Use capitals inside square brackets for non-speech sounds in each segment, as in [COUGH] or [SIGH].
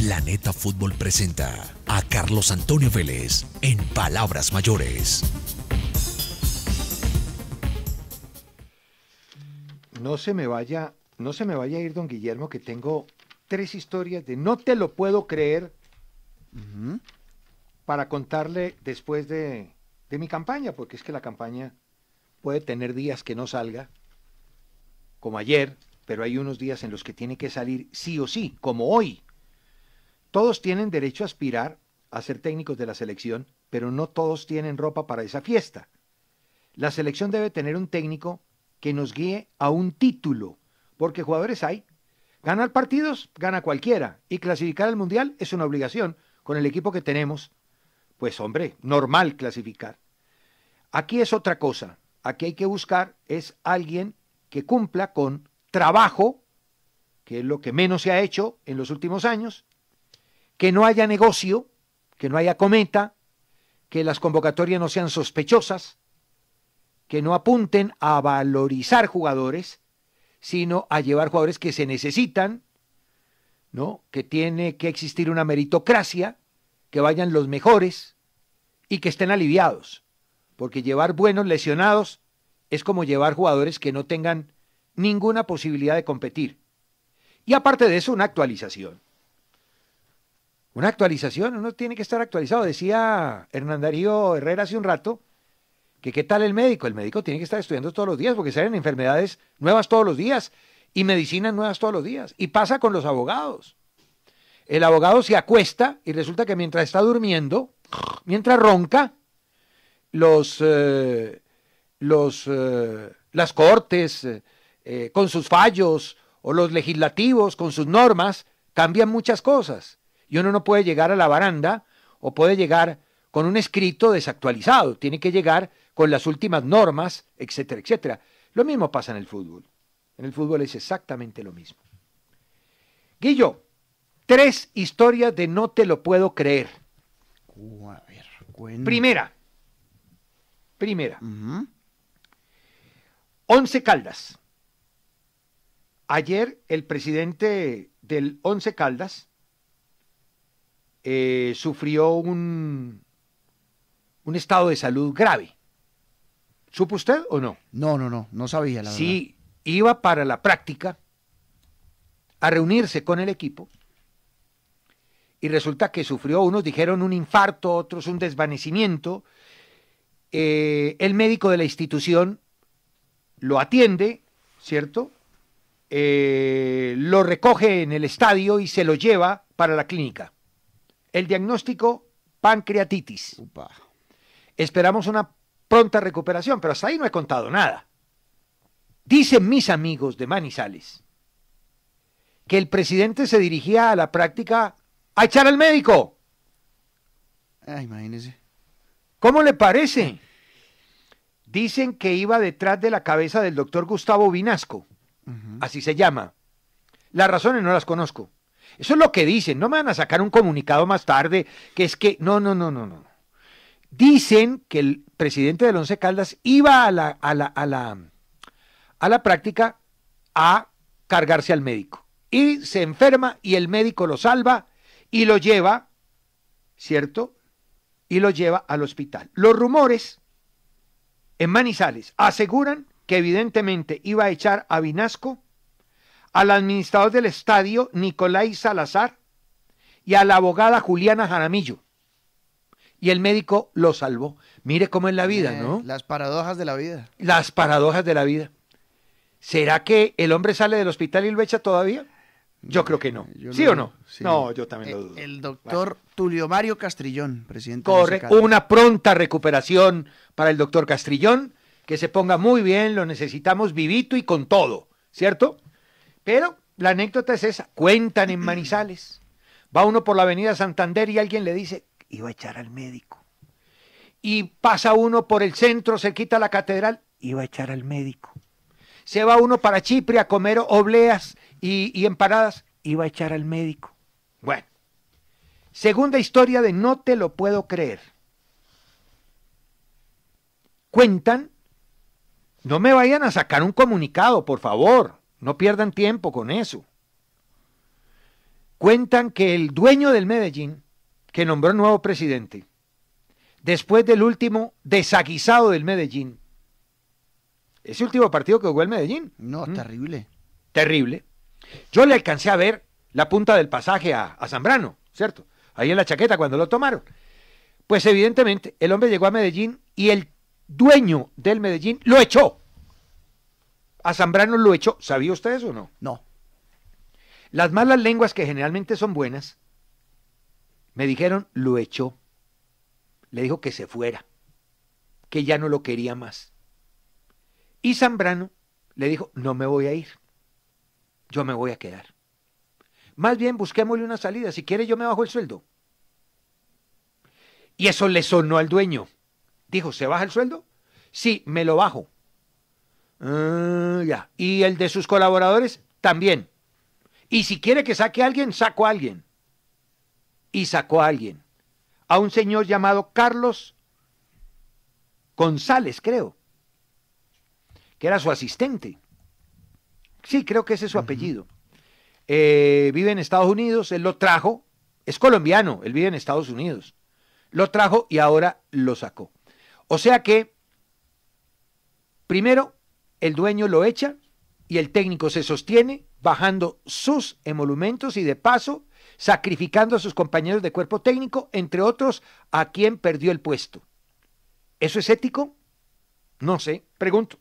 Planeta Fútbol presenta a Carlos Antonio Vélez en Palabras Mayores. No se me vaya, no se me vaya a ir, don Guillermo, que tengo tres historias de no te lo puedo creer para contarle después de, de mi campaña, porque es que la campaña puede tener días que no salga, como ayer, pero hay unos días en los que tiene que salir sí o sí, como hoy. Todos tienen derecho a aspirar a ser técnicos de la selección, pero no todos tienen ropa para esa fiesta. La selección debe tener un técnico que nos guíe a un título, porque jugadores hay. Ganar partidos, gana cualquiera, y clasificar al Mundial es una obligación con el equipo que tenemos. Pues hombre, normal clasificar. Aquí es otra cosa, aquí hay que buscar es alguien que cumpla con trabajo, que es lo que menos se ha hecho en los últimos años, que no haya negocio, que no haya cometa, que las convocatorias no sean sospechosas, que no apunten a valorizar jugadores, sino a llevar jugadores que se necesitan, ¿no? Que tiene que existir una meritocracia, que vayan los mejores y que estén aliviados, porque llevar buenos lesionados es como llevar jugadores que no tengan ninguna posibilidad de competir. Y aparte de eso, una actualización. Una actualización, uno tiene que estar actualizado. Decía Hernán Darío Herrera hace un rato que qué tal el médico. El médico tiene que estar estudiando todos los días porque salen enfermedades nuevas todos los días y medicinas nuevas todos los días. Y pasa con los abogados. El abogado se acuesta y resulta que mientras está durmiendo, mientras ronca, los, eh, los, eh, las cortes eh, con sus fallos o los legislativos con sus normas cambian muchas cosas y uno no puede llegar a la baranda o puede llegar con un escrito desactualizado, tiene que llegar con las últimas normas, etcétera, etcétera. Lo mismo pasa en el fútbol. En el fútbol es exactamente lo mismo. Guillo, tres historias de no te lo puedo creer. Uh, Primera. Primera. Once Caldas. Ayer el presidente del Once Caldas eh, sufrió un, un estado de salud grave. ¿Supo usted o no? No, no, no, no sabía la sí, iba para la práctica a reunirse con el equipo y resulta que sufrió, unos dijeron un infarto, otros un desvanecimiento. Eh, el médico de la institución lo atiende, ¿cierto? Eh, lo recoge en el estadio y se lo lleva para la clínica. El diagnóstico pancreatitis. Esperamos una pronta recuperación, pero hasta ahí no he contado nada. Dicen mis amigos de Manizales que el presidente se dirigía a la práctica a echar al médico. Ah, imagínese. ¿Cómo le parece? Dicen que iba detrás de la cabeza del doctor Gustavo Vinasco. Así se llama. Las razones no las conozco. Eso es lo que dicen. No me van a sacar un comunicado más tarde, que es que, no, no, no, no, no. Dicen que el presidente del Once Caldas iba a la, la, a la, a la práctica a cargarse al médico. Y se enferma y el médico lo salva y lo lleva, ¿cierto? Y lo lleva al hospital. Los rumores en Manizales aseguran que evidentemente iba a echar a Vinasco al administrador del estadio, Nicolai Salazar, y a la abogada Juliana Jaramillo. Y el médico lo salvó. Mire cómo es la vida, ¿no? Las paradojas de la vida. Las paradojas de la vida. ¿Será que el hombre sale del hospital y lo echa todavía? Yo creo que no. ¿Sí o no? No, yo también lo eh, dudo. El doctor Tulio Mario Castrillón, presidente. Corre, una pronta recuperación para el doctor Castrillón, que se ponga muy bien, lo necesitamos vivito y con todo, ¿cierto? Pero la anécdota es esa. Cuentan en Manizales. Va uno por la avenida Santander y alguien le dice, iba a echar al médico. Y pasa uno por el centro, cerquita quita la catedral, iba a echar al médico. Se va uno para Chipre a comer obleas y, y empanadas, iba a echar al médico. Bueno, segunda historia de no te lo puedo creer. Cuentan, no me vayan a sacar un comunicado, por favor no pierdan tiempo con eso. Cuentan que el dueño del Medellín, que nombró nuevo presidente, después del último desaguisado del Medellín, ese último partido que jugó el Medellín. No, ¿Mm? terrible. Terrible. Yo le alcancé a ver la punta del pasaje a, a Zambrano, ¿cierto? Ahí en la chaqueta cuando lo tomaron. Pues evidentemente el hombre llegó a Medellín y el dueño del Medellín lo echó. A Zambrano lo echó, ¿sabía usted eso o no? No. Las malas lenguas, que generalmente son buenas, me dijeron lo echó. Le dijo que se fuera, que ya no lo quería más. Y Zambrano le dijo, no me voy a ir, yo me voy a quedar. Más bien busquémosle una salida, si quiere yo me bajo el sueldo. Y eso le sonó al dueño. Dijo, ¿se baja el sueldo? Sí, me lo bajo. Ah, ya. Y el de sus colaboradores también. Y si quiere que saque a alguien, saco a alguien. Y sacó a alguien. A un señor llamado Carlos González, creo. Que era su asistente. Sí, creo que ese es su apellido. Eh, vive en Estados Unidos, él lo trajo. Es colombiano, él vive en Estados Unidos. Lo trajo y ahora lo sacó. O sea que, primero, el dueño lo echa y el técnico se sostiene bajando sus emolumentos y de paso sacrificando a sus compañeros de cuerpo técnico, entre otros, a quien perdió el puesto. ¿Eso es ético? No sé, pregunto.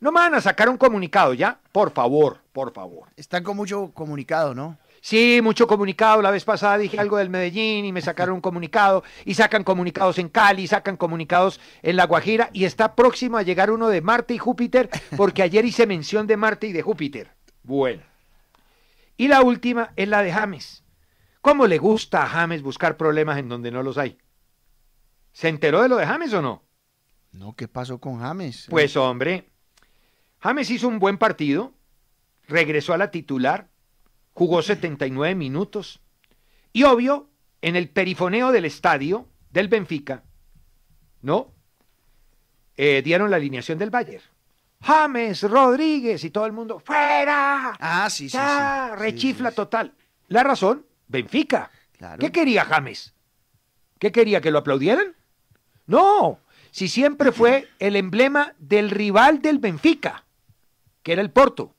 No me van a sacar un comunicado ya, por favor, por favor. Están con mucho comunicado, ¿no? Sí, mucho comunicado. La vez pasada dije algo del Medellín y me sacaron un comunicado. Y sacan comunicados en Cali, sacan comunicados en La Guajira. Y está próximo a llegar uno de Marte y Júpiter, porque ayer hice mención de Marte y de Júpiter. Bueno. Y la última es la de James. ¿Cómo le gusta a James buscar problemas en donde no los hay? ¿Se enteró de lo de James o no? No, ¿qué pasó con James? Pues hombre, James hizo un buen partido, regresó a la titular jugó 79 minutos. Y obvio, en el perifoneo del estadio del Benfica, ¿no? Eh, dieron la alineación del Bayern. James, Rodríguez y todo el mundo, ¡fuera! Ah, sí, sí. ¡Ah! rechifla total. La razón, Benfica. ¿Qué quería James? ¿Qué quería? ¿Que lo aplaudieran? No, si siempre fue el emblema del rival del Benfica, que era el Porto.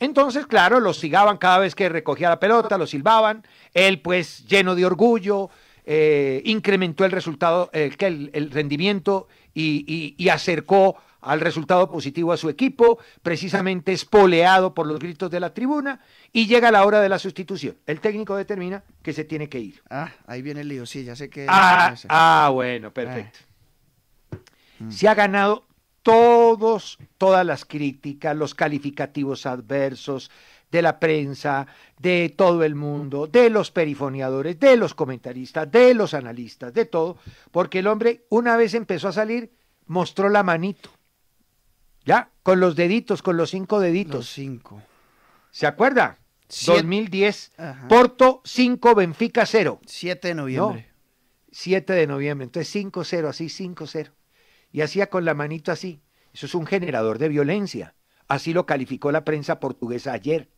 Entonces, claro, los sigaban cada vez que recogía la pelota, lo silbaban. Él, pues, lleno de orgullo, eh, incrementó el resultado, eh, el, rendimiento y, acercó al resultado positivo a su equipo, precisamente espoleado por los gritos de la tribuna, y llega la hora de la sustitución. El técnico determina que se tiene que ir. Ah, ahí viene el lío, sí, ya sé que... Ah, ah bueno, perfecto. Ah. Se ha ganado todos, todas las críticas, los calificativos adversos de la prensa, de todo el mundo, de los perifoneadores, de los comentaristas, de los analistas, de todo, porque el hombre una vez empezó a salir, mostró la manito, ¿ya? Con los deditos, con los cinco deditos. cinco. ¿Se acuerda? 2010, Porto 5, Benfica 0. 7 de noviembre. 7 de noviembre, entonces 5-0, así 5-0 y hacía con la manito así. Eso es un generador de violencia. Así lo calificó la prensa portuguesa ayer.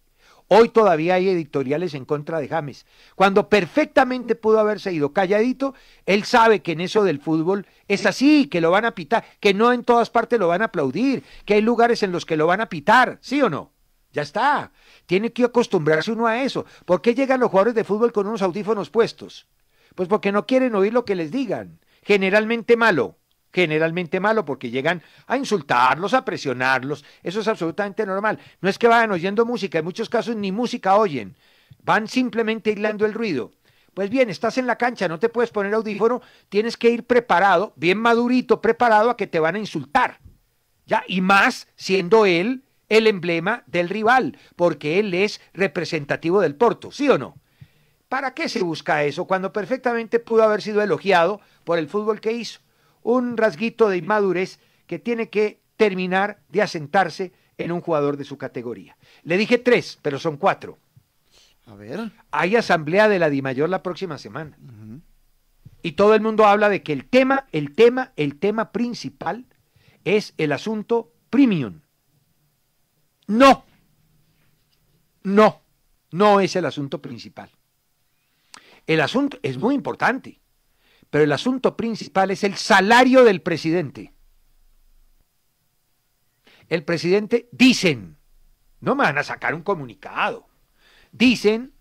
Hoy todavía hay editoriales en contra de James. Cuando perfectamente pudo haberse ido calladito, él sabe que en eso del fútbol es así, que lo van a pitar, que no en todas partes lo van a aplaudir, que hay lugares en los que lo van a pitar, ¿sí o no? Ya está. Tiene que acostumbrarse uno a eso. ¿Por qué llegan los jugadores de fútbol con unos audífonos puestos? Pues porque no quieren oír lo que les digan. Generalmente malo generalmente malo porque llegan a insultarlos, a presionarlos. Eso es absolutamente normal. No es que vayan oyendo música, en muchos casos ni música oyen. Van simplemente hilando el ruido. Pues bien, estás en la cancha, no te puedes poner audífono, tienes que ir preparado, bien madurito, preparado a que te van a insultar. ¿Ya? Y más siendo él el emblema del rival, porque él es representativo del Porto, ¿sí o no? ¿Para qué se busca eso cuando perfectamente pudo haber sido elogiado por el fútbol que hizo? un rasguito de inmadurez que tiene que terminar de asentarse en un jugador de su categoría. Le dije tres, pero son cuatro. A ver. Hay asamblea de la DIMAYOR la próxima semana. Y todo el mundo habla de que el tema, el tema, el tema principal es el asunto premium. No. No. No es el asunto principal. El asunto es muy importante. Pero el asunto principal es el salario del presidente. El presidente, dicen, no me van a sacar un comunicado, dicen,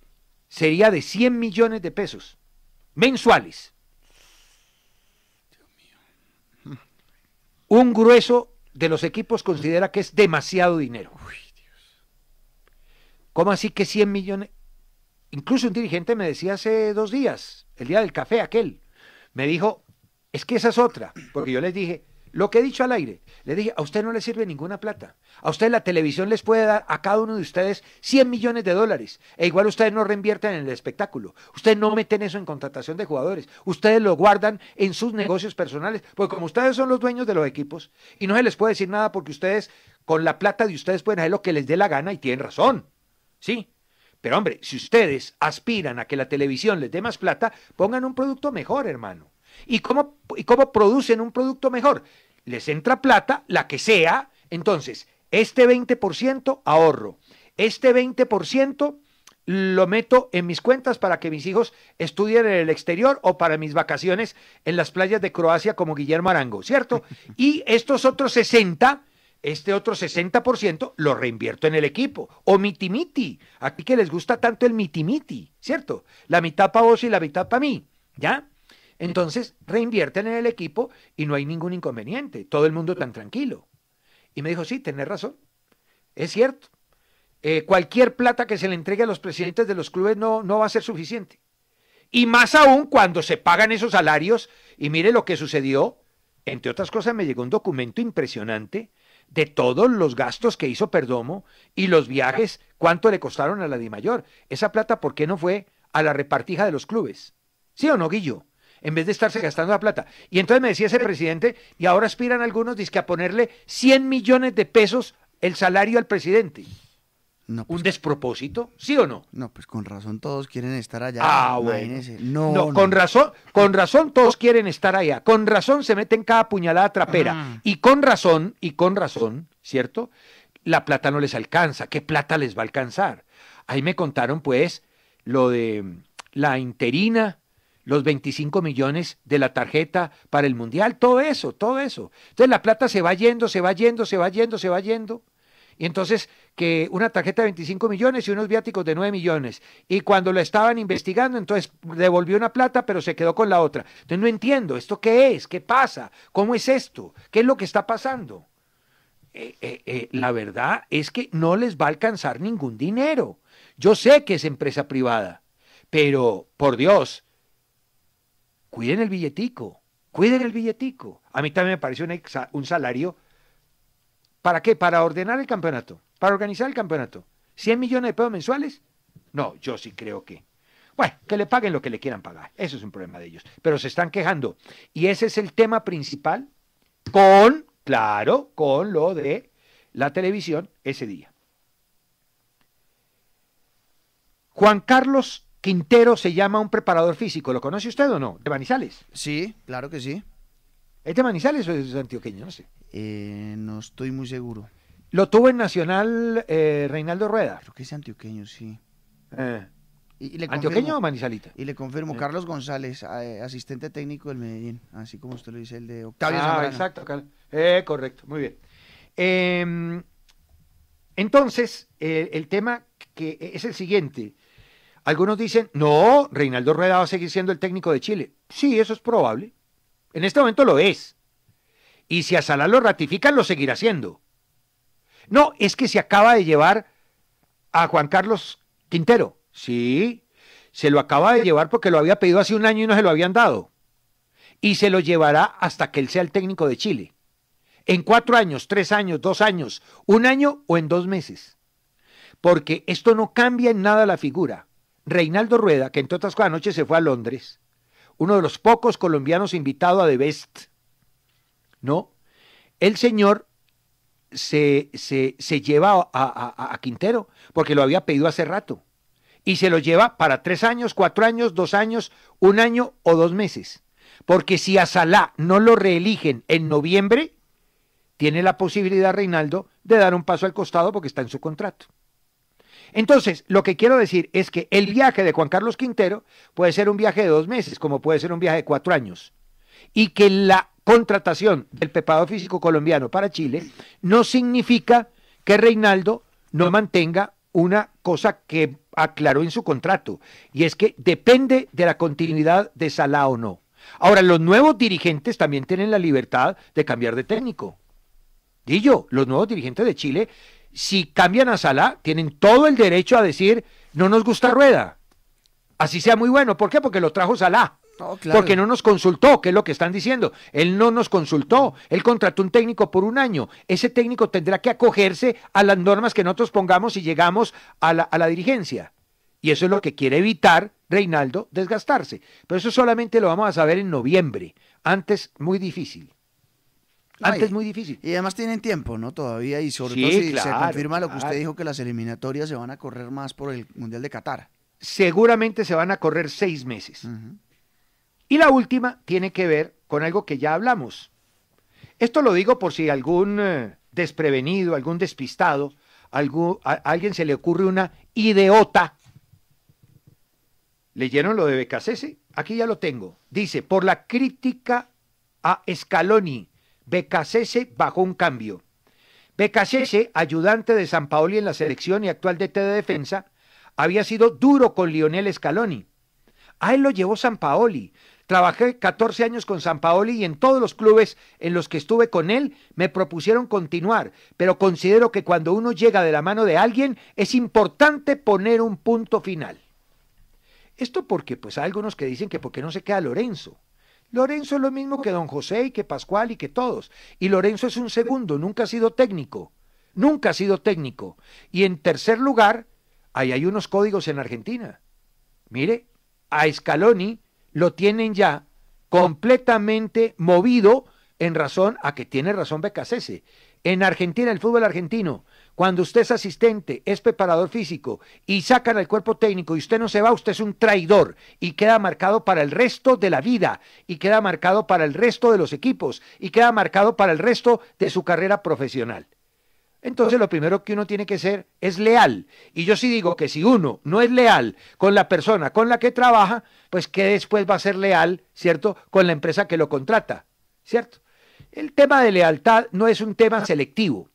sería de 100 millones de pesos mensuales. Un grueso de los equipos considera que es demasiado dinero. Uy, Dios. ¿Cómo así que 100 millones? Incluso un dirigente me decía hace dos días, el día del café aquel, me dijo, es que esa es otra, porque yo les dije, lo que he dicho al aire, le dije, a usted no le sirve ninguna plata. A usted la televisión les puede dar a cada uno de ustedes 100 millones de dólares, e igual ustedes no reinvierten en el espectáculo. Ustedes no meten eso en contratación de jugadores. Ustedes lo guardan en sus negocios personales, porque como ustedes son los dueños de los equipos, y no se les puede decir nada porque ustedes, con la plata de ustedes, pueden hacer lo que les dé la gana y tienen razón. ¿Sí? Pero hombre, si ustedes aspiran a que la televisión les dé más plata, pongan un producto mejor, hermano. ¿Y cómo, y cómo producen un producto mejor? Les entra plata, la que sea. Entonces, este 20% ahorro. Este 20% lo meto en mis cuentas para que mis hijos estudien en el exterior o para mis vacaciones en las playas de Croacia como Guillermo Arango, ¿cierto? [LAUGHS] Y estos otros 60 este otro 60% lo reinvierto en el equipo. O mitimiti, aquí que les gusta tanto el mitimiti, ¿cierto? La mitad para vos y la mitad para mí, ¿ya? Entonces reinvierten en el equipo y no hay ningún inconveniente, todo el mundo tan tranquilo. Y me dijo, sí, tenés razón, es cierto. Eh, cualquier plata que se le entregue a los presidentes de los clubes no, no va a ser suficiente. Y más aún cuando se pagan esos salarios, y mire lo que sucedió, entre otras cosas me llegó un documento impresionante de todos los gastos que hizo Perdomo y los viajes, cuánto le costaron a la Di Mayor. Esa plata, ¿por qué no fue a la repartija de los clubes? ¿Sí o no, Guillo? En vez de estarse gastando la plata. Y entonces me decía ese presidente, y ahora aspiran algunos, que a ponerle 100 millones de pesos el salario al presidente. Pues ¿Un despropósito? ¿Sí o no? No, pues con razón todos quieren estar allá. Ah, bueno. No, con razón, con razón todos quieren estar allá. Con razón se meten cada puñalada trapera. Ah. Y con razón, y con razón, ¿cierto? La plata no les alcanza. ¿Qué plata les va a alcanzar? Ahí me contaron, pues, lo de mm, la interina, los 25 millones de la tarjeta para el Mundial, todo eso, todo eso. Entonces la plata se va yendo, se va yendo, se va yendo, se va yendo. Y entonces, que una tarjeta de 25 millones y unos viáticos de 9 millones. Y cuando lo estaban investigando, entonces devolvió una plata, pero se quedó con la otra. Entonces, no entiendo, ¿esto qué es? ¿Qué pasa? ¿Cómo es esto? ¿Qué es lo que está pasando? Eh, eh, eh, la verdad es que no les va a alcanzar ningún dinero. Yo sé que es empresa privada, pero por Dios, cuiden el billetico, cuiden el billetico. A mí también me parece un, un salario ¿Para qué? Para ordenar el campeonato, para organizar el campeonato. ¿100 millones de pesos mensuales? No, yo sí creo que. Bueno, que le paguen lo que le quieran pagar. Eso es un problema de ellos. Pero se están quejando. Y ese es el tema principal con, claro, con lo de la televisión ese día. Juan Carlos Quintero se llama un preparador físico. ¿Lo conoce usted o no? De banizales Sí, claro que sí. ¿Este Manizales o es antioqueño? No sé. Eh, no estoy muy seguro. Lo tuvo en Nacional eh, Reinaldo Rueda. Creo que es antioqueño, sí. Eh. ¿Antioqueño o manizalita? Y le confirmo, Carlos González, asistente técnico del Medellín, así como usted lo dice, el de Octavio Ah, exacto, correcto, muy bien. Em, entonces, el tema que es el siguiente. Algunos dicen, no, Reinaldo Rueda va a seguir siendo el técnico de Chile. Sí, eso es probable. En este momento lo es. Y si a Salah lo ratifican, lo seguirá haciendo. No, es que se acaba de llevar a Juan Carlos Quintero. Sí, se lo acaba de llevar porque lo había pedido hace un año y no se lo habían dado. Y se lo llevará hasta que él sea el técnico de Chile. En cuatro años, tres años, dos años, un año o en dos meses. Porque esto no cambia en nada la figura. Reinaldo Rueda, que en otras cosas anoche se fue a Londres, uno de los pocos colombianos invitado a The Best. No, el señor se, se, lleva a, a, a, Quintero, porque lo había pedido hace rato, y se lo lleva para tres años, cuatro años, dos años, un año o dos meses. Porque si a Salá no lo reeligen en noviembre, tiene la posibilidad Reinaldo de dar un paso al costado porque está en su contrato. Entonces, lo que quiero decir es que el viaje de Juan Carlos Quintero puede ser un viaje de dos meses, como puede ser un viaje de cuatro años, y que la contratación del pepado físico colombiano para Chile no significa que Reinaldo no mantenga una cosa que aclaró en su contrato, y es que depende de la continuidad de Sala o no. Ahora, los nuevos dirigentes también tienen la libertad de cambiar de técnico. Dillo, los nuevos dirigentes de Chile si cambian a Salah, tienen todo el derecho a decir, no nos gusta Rueda. Así sea muy bueno. ¿Por qué? Porque lo trajo Salah. Porque no nos consultó, que es lo que están diciendo. Él no nos consultó, él contrató un técnico por un año. Ese técnico tendrá que acogerse a las normas que nosotros pongamos si llegamos a la, a la dirigencia. Y eso es lo que quiere evitar Reinaldo, desgastarse. Pero eso solamente lo vamos a saber en noviembre. Antes, muy difícil. Antes es muy difícil. Y además tienen tiempo, ¿no? Todavía, y sobre todo si se confirma lo que usted dijo, que las eliminatorias se van a correr más por el Mundial de Qatar. Seguramente se van a correr seis meses. Y la última tiene que ver con algo que ya hablamos. Esto lo digo por si algún eh, desprevenido, algún despistado, algún, alguien se le ocurre una idiota. ¿Leyeron lo de Becasese? Aquí ya lo tengo. Dice, por la crítica a Scaloni Becasese bajó un cambio. Becasese, ayudante de San Paoli en la selección y actual DT de defensa, había sido duro con Lionel Scaloni. A él lo llevó San Paoli. Trabajé 14 años con San Paoli y en todos los clubes en los que estuve con él me propusieron continuar, pero considero que cuando uno llega de la mano de alguien es importante poner un punto final. Esto porque pues hay algunos que dicen que porque no se queda Lorenzo. Lorenzo es lo mismo que don José y que Pascual y que todos. Y Lorenzo es un segundo, nunca ha sido técnico. Nunca ha sido técnico. Y en tercer lugar, ahí hay unos códigos en Argentina. Mire, a Scaloni lo tienen ya completamente movido en razón a que tiene razón Becasese. En Argentina, el fútbol argentino, cuando usted es asistente, es preparador físico y sacan al cuerpo técnico y usted no se va, usted es un traidor y queda marcado para el resto de la vida y queda marcado para el resto de los equipos y queda marcado para el resto de su carrera profesional. Entonces lo primero que uno tiene que ser es leal. Y yo sí digo que si uno no es leal con la persona con la que trabaja, pues que después va a ser leal, ¿cierto? Con la empresa que lo contrata, ¿cierto? El tema de lealtad no es un tema selectivo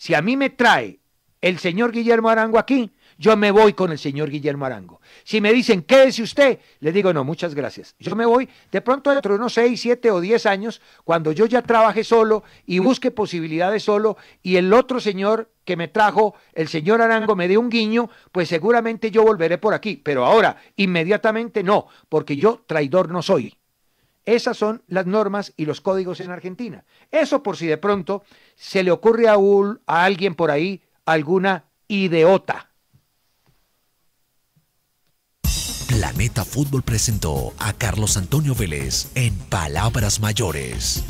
si a mí me trae el señor Guillermo Arango aquí, yo me voy con el señor Guillermo Arango. Si me dicen, quédese usted, le digo, no, muchas gracias. Yo me voy de pronto dentro de unos 6, 7 o 10 años, cuando yo ya trabaje solo y busque posibilidades solo, y el otro señor que me trajo, el señor Arango, me dé un guiño, pues seguramente yo volveré por aquí. Pero ahora, inmediatamente no, porque yo traidor no soy. Esas son las normas y los códigos en Argentina. Eso por si de pronto se le ocurre a, a alguien por ahí alguna idiota. Planeta Fútbol presentó a Carlos Antonio Vélez en Palabras Mayores.